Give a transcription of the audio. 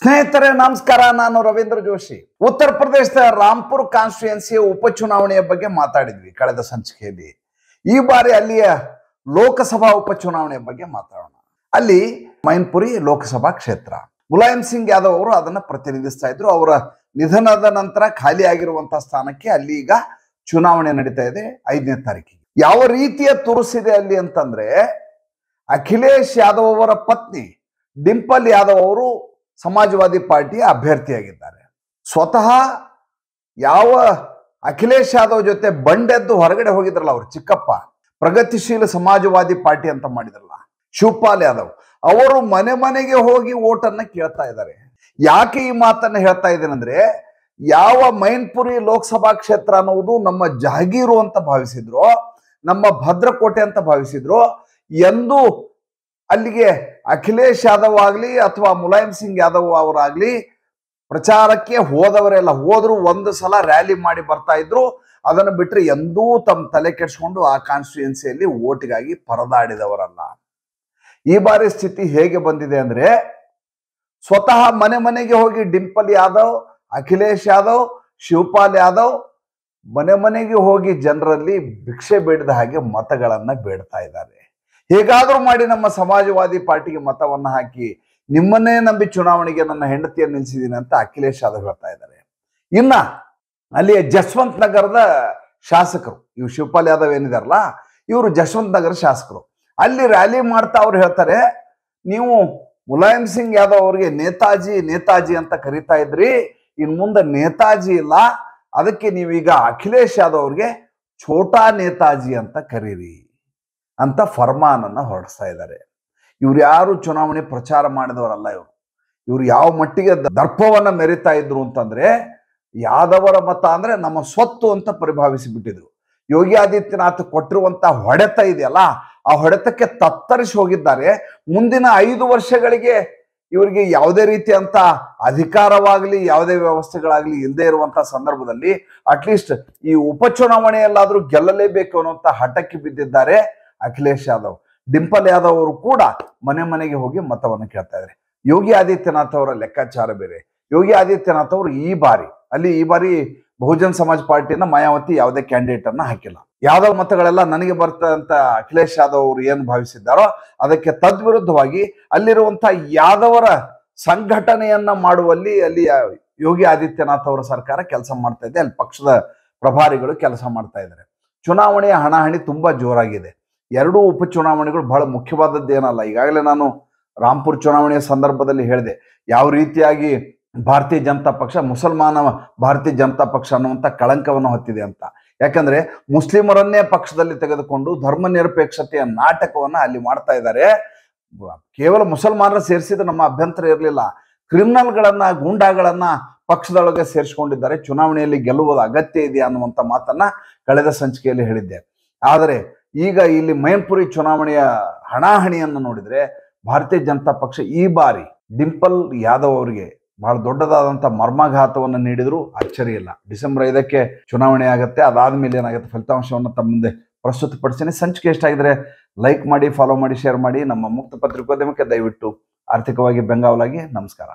ಸ್ನೇಹಿತರೆ ನಮಸ್ಕಾರ ನಾನು ರವೀಂದ್ರ ಜೋಶಿ ಉತ್ತರ ಪ್ರದೇಶದ ರಾಂಪುರ್ ಕಾನ್ಸ್ಟಿಟ್ಯೂಯನ್ಸಿಯ ಉಪಚುನಾವಣೆಯ ಬಗ್ಗೆ ಮಾತಾಡಿದ್ವಿ ಕಳೆದ ಸಂಚಿಕೆಯಲ್ಲಿ ಈ ಬಾರಿ ಅಲ್ಲಿಯ ಲೋಕಸಭಾ ಉಪಚುನಾವಣೆಯ ಬಗ್ಗೆ ಮಾತಾಡೋಣ ಅಲ್ಲಿ ಮೈನ್ಪುರಿ ಲೋಕಸಭಾ ಕ್ಷೇತ್ರ ಮುಲಾಯಂ ಸಿಂಗ್ ಯಾದವ್ ಅವರು ಅದನ್ನ ಪ್ರತಿನಿಧಿಸ್ತಾ ಇದ್ರು ಅವರ ನಿಧನದ ನಂತರ ಖಾಲಿಯಾಗಿರುವಂತಹ ಸ್ಥಾನಕ್ಕೆ ಅಲ್ಲಿ ಈಗ ಚುನಾವಣೆ ನಡೀತಾ ಇದೆ ಐದನೇ ತಾರೀಕಿಗೆ ಯಾವ ರೀತಿಯ ತುರುಸಿದೆ ಅಲ್ಲಿ ಅಂತಂದ್ರೆ ಅಖಿಲೇಶ್ ಯಾದವ್ ಅವರ ಪತ್ನಿ ಡಿಂಪಲ್ ಯಾದವ್ ಅವರು ಸಮಾಜವಾದಿ ಪಾರ್ಟಿಯ ಅಭ್ಯರ್ಥಿಯಾಗಿದ್ದಾರೆ ಸ್ವತಃ ಯಾವ ಅಖಿಲೇಶ್ ಯಾದವ್ ಜೊತೆ ಬಂಡೆದ್ದು ಹೊರಗಡೆ ಹೋಗಿದ್ರಲ್ಲ ಅವರು ಚಿಕ್ಕಪ್ಪ ಪ್ರಗತಿಶೀಲ ಸಮಾಜವಾದಿ ಪಾರ್ಟಿ ಅಂತ ಮಾಡಿದ್ರಲ್ಲ ಶಿವಪಾಲ್ ಯಾದವ್ ಅವರು ಮನೆ ಮನೆಗೆ ಹೋಗಿ ಓಟನ್ನು ಕೇಳ್ತಾ ಇದ್ದಾರೆ ಯಾಕೆ ಈ ಮಾತನ್ನ ಹೇಳ್ತಾ ಇದ್ದೇನೆಂದ್ರೆ ಯಾವ ಮೈನ್ಪುರಿ ಲೋಕಸಭಾ ಕ್ಷೇತ್ರ ಅನ್ನೋದು ನಮ್ಮ ಜಹಗೀರು ಅಂತ ಭಾವಿಸಿದ್ರು ನಮ್ಮ ಭದ್ರಕೋಟೆ ಅಂತ ಭಾವಿಸಿದ್ರು ಎಂದು ಅಲ್ಲಿಗೆ ಅಖಿಲೇಶ್ ಯಾದವ್ ಆಗಲಿ ಅಥವಾ ಮುಲಾಯಂ ಸಿಂಗ್ ಯಾದವ್ ಅವರಾಗಲಿ ಪ್ರಚಾರಕ್ಕೆ ಹೋದವರೆಲ್ಲ ಹೋದ್ರು ಒಂದು ಸಲ ರ್ಯಾಲಿ ಮಾಡಿ ಬರ್ತಾ ಇದ್ರು ಅದನ್ನು ಬಿಟ್ಟರೆ ಎಂದೂ ತಮ್ಮ ತಲೆ ಕೆಡಿಸ್ಕೊಂಡು ಆ ಕಾನ್ಸ್ಟಿಟ್ಯೂಯೆನ್ಸಿಯಲ್ಲಿ ಓಟಿಗಾಗಿ ಪರದಾಡಿದವರಲ್ಲ ಈ ಬಾರಿ ಸ್ಥಿತಿ ಹೇಗೆ ಬಂದಿದೆ ಅಂದ್ರೆ ಸ್ವತಃ ಮನೆ ಮನೆಗೆ ಹೋಗಿ ಡಿಂಪಲ್ ಯಾದವ್ ಅಖಿಲೇಶ್ ಯಾದವ್ ಶಿವಪಾಲ್ ಯಾದವ್ ಮನೆ ಮನೆಗೆ ಹೋಗಿ ಜನರಲ್ಲಿ ಭಿಕ್ಷೆ ಬೇಡದ ಹಾಗೆ ಮತಗಳನ್ನ ಬೇಡ್ತಾ ಇದ್ದಾರೆ ಹೇಗಾದರೂ ಮಾಡಿ ನಮ್ಮ ಸಮಾಜವಾದಿ ಪಾರ್ಟಿಗೆ ಮತವನ್ನು ಹಾಕಿ ನಿಮ್ಮನ್ನೇ ನಂಬಿ ಚುನಾವಣೆಗೆ ನನ್ನ ಹೆಂಡತಿಯನ್ನು ನಿಲ್ಲಿಸಿದ್ದೀನಿ ಅಂತ ಅಖಿಲೇಶ್ ಯಾದವ್ ಹೇಳ್ತಾ ಇದ್ದಾರೆ ಇನ್ನ ಅಲ್ಲಿಯ ಜಸ್ವಂತ್ ನಗರದ ಶಾಸಕರು ಇವ್ರು ಶಿವಪಾಲ್ ಯಾದವ್ ಏನಿದಾರಲ್ಲ ಇವರು ಜಸ್ವಂತ್ ನಗರ ಶಾಸಕರು ಅಲ್ಲಿ ರ್ಯಾಲಿ ಮಾಡ್ತಾ ಅವ್ರು ಹೇಳ್ತಾರೆ ನೀವು ಮುಲಾಯಂ ಸಿಂಗ್ ಯಾದವ್ ಅವರಿಗೆ ನೇತಾಜಿ ನೇತಾಜಿ ಅಂತ ಕರಿತಾ ಇದ್ರಿ ಇನ್ ಮುಂದೆ ನೇತಾಜಿ ಇಲ್ಲ ಅದಕ್ಕೆ ನೀವೀಗ ಅಖಿಲೇಶ್ ಯಾದವ್ ಅವ್ರಿಗೆ ಛೋಟಾ ನೇತಾಜಿ ಅಂತ ಕರೀರಿ ಅಂತ ಫರ್ಮಾನನ್ನ ಹೊರಡಿಸ್ತಾ ಇದ್ದಾರೆ ಇವ್ರು ಯಾರು ಚುನಾವಣೆ ಪ್ರಚಾರ ಮಾಡಿದವರಲ್ಲ ಇವರು ಇವರು ಯಾವ ಮಟ್ಟಿಗೆ ದರ್ಪವನ್ನ ಮೆರಿತಾ ಇದ್ರು ಅಂತಂದ್ರೆ ಯಾದವರ ಮತ ಅಂದ್ರೆ ನಮ್ಮ ಸ್ವತ್ತು ಅಂತ ಪರಿಭಾವಿಸಿ ಯೋಗಿ ಆದಿತ್ಯನಾಥ್ ಕೊಟ್ಟಿರುವಂತ ಹೊಡೆತ ಇದೆಯಲ್ಲ ಆ ಹೊಡೆತಕ್ಕೆ ತತ್ತರಿಸಿ ಹೋಗಿದ್ದಾರೆ ಮುಂದಿನ ಐದು ವರ್ಷಗಳಿಗೆ ಇವರಿಗೆ ಯಾವುದೇ ಅಂತ ಅಧಿಕಾರವಾಗಲಿ ಯಾವುದೇ ವ್ಯವಸ್ಥೆಗಳಾಗಲಿ ಇಲ್ಲದೆ ಇರುವಂತಹ ಸಂದರ್ಭದಲ್ಲಿ ಅಟ್ಲೀಸ್ಟ್ ಈ ಉಪಚುನಾವಣೆಯಲ್ಲಾದರೂ ಗೆಲ್ಲಲೇಬೇಕು ಅನ್ನುವಂಥ ಹಠಕ್ಕೆ ಬಿದ್ದಿದ್ದಾರೆ ಅಖಿಲೇಶ್ ಯಾದವ್ ಡಿಂಪಲ್ ಯಾದವ್ ಅವರು ಕೂಡ ಮನೆ ಮನೆಗೆ ಹೋಗಿ ಮತವನ್ನು ಕೇಳ್ತಾ ಇದ್ದಾರೆ ಯೋಗಿ ಆದಿತ್ಯನಾಥ್ ಅವರ ಲೆಕ್ಕಾಚಾರ ಬೇರೆ ಯೋಗಿ ಆದಿತ್ಯನಾಥ್ ಅವರು ಈ ಬಾರಿ ಅಲ್ಲಿ ಈ ಬಾರಿ ಬಹುಜನ್ ಸಮಾಜ್ ಪಾರ್ಟಿಯನ್ನ ಮಾಯಾವತಿ ಯಾವುದೇ ಕ್ಯಾಂಡಿಡೇಟ್ ಅನ್ನ ಹಾಕಿಲ್ಲ ಯಾವ್ದವ್ ಮತಗಳೆಲ್ಲ ನನಗೆ ಬರ್ತದಂತ ಅಖಿಲೇಶ್ ಯಾದವ್ ಅವರು ಏನು ಭಾವಿಸಿದ್ದಾರೋ ಅದಕ್ಕೆ ತದ್ವಿರುದ್ಧವಾಗಿ ಅಲ್ಲಿರುವಂತಹ ಯಾದವರ ಸಂಘಟನೆಯನ್ನ ಮಾಡುವಲ್ಲಿ ಅಲ್ಲಿ ಯೋಗಿ ಆದಿತ್ಯನಾಥ್ ಅವರ ಸರ್ಕಾರ ಕೆಲಸ ಮಾಡ್ತಾ ಇದೆ ಅಲ್ಲಿ ಪಕ್ಷದ ಪ್ರಭಾರಿಗಳು ಕೆಲಸ ಮಾಡ್ತಾ ಇದ್ದಾರೆ ಚುನಾವಣೆಯ ಹಣಾಹಣಿ ತುಂಬಾ ಜೋರಾಗಿದೆ ಎರಡೂ ಉಪಚುನಾವಣೆಗಳು ಬಹಳ ಏನಲ್ಲ ಈಗಾಗಲೇ ನಾನು ರಾಂಪುರ್ ಚುನಾವಣೆಯ ಸಂದರ್ಭದಲ್ಲಿ ಹೇಳಿದೆ ಯಾವ ರೀತಿಯಾಗಿ ಭಾರತೀಯ ಜನತಾ ಪಕ್ಷ ಮುಸಲ್ಮಾನ ಭಾರತೀಯ ಜನತಾ ಪಕ್ಷ ಅನ್ನುವಂಥ ಕಳಂಕವನ್ನು ಹೊತ್ತಿದೆ ಅಂತ ಯಾಕಂದ್ರೆ ಮುಸ್ಲಿಮರನ್ನೇ ಪಕ್ಷದಲ್ಲಿ ತೆಗೆದುಕೊಂಡು ಧರ್ಮ ನಿರಪೇಕ್ಷತೆಯ ನಾಟಕವನ್ನ ಅಲ್ಲಿ ಮಾಡ್ತಾ ಇದ್ದಾರೆ ಕೇವಲ ಮುಸಲ್ಮಾನರ ಸೇರಿಸಿದ ನಮ್ಮ ಅಭ್ಯಂತರ ಇರಲಿಲ್ಲ ಕ್ರಿಮಿನಲ್ಗಳನ್ನ ಗೂಂಡಾಗಳನ್ನ ಪಕ್ಷದೊಳಗೆ ಸೇರಿಸಿಕೊಂಡಿದ್ದಾರೆ ಚುನಾವಣೆಯಲ್ಲಿ ಗೆಲ್ಲುವುದು ಅಗತ್ಯ ಇದೆ ಅನ್ನುವಂಥ ಮಾತನ್ನ ಕಳೆದ ಸಂಚಿಕೆಯಲ್ಲಿ ಹೇಳಿದ್ದೆ ಆದರೆ ಈಗ ಇಲ್ಲಿ ಮೈನ್ಪುರಿ ಚುನಾವಣೆಯ ಹಣಾಹಣಿಯನ್ನು ನೋಡಿದರೆ ಭಾರತೀಯ ಜನತಾ ಪಕ್ಷ ಈ ಬಾರಿ ಡಿಂಪಲ್ ಯಾದವ್ ಅವರಿಗೆ ಬಹಳ ದೊಡ್ಡದಾದಂಥ ಮರ್ಮಾಘಾತವನ್ನು ನೀಡಿದರೂ ಇಲ್ಲ ಡಿಸೆಂಬರ್ ಐದಕ್ಕೆ ಚುನಾವಣೆ ಆಗುತ್ತೆ ಅದಾದ ಮೇಲೆ ಏನಾಗುತ್ತೆ ಫಲಿತಾಂಶವನ್ನು ತಮ್ಮ ಮುಂದೆ ಪ್ರಸ್ತುತಪಡಿಸ್ತೀನಿ ಸಂಚಿಕೆ ಎಷ್ಟಾಗಿದ್ರೆ ಲೈಕ್ ಮಾಡಿ ಫಾಲೋ ಮಾಡಿ ಶೇರ್ ಮಾಡಿ ನಮ್ಮ ಮುಕ್ತ ಪತ್ರಿಕೋದ್ಯಮಕ್ಕೆ ದಯವಿಟ್ಟು ಆರ್ಥಿಕವಾಗಿ ಬೆಂಗಾವಲಾಗಿ ನಮಸ್ಕಾರ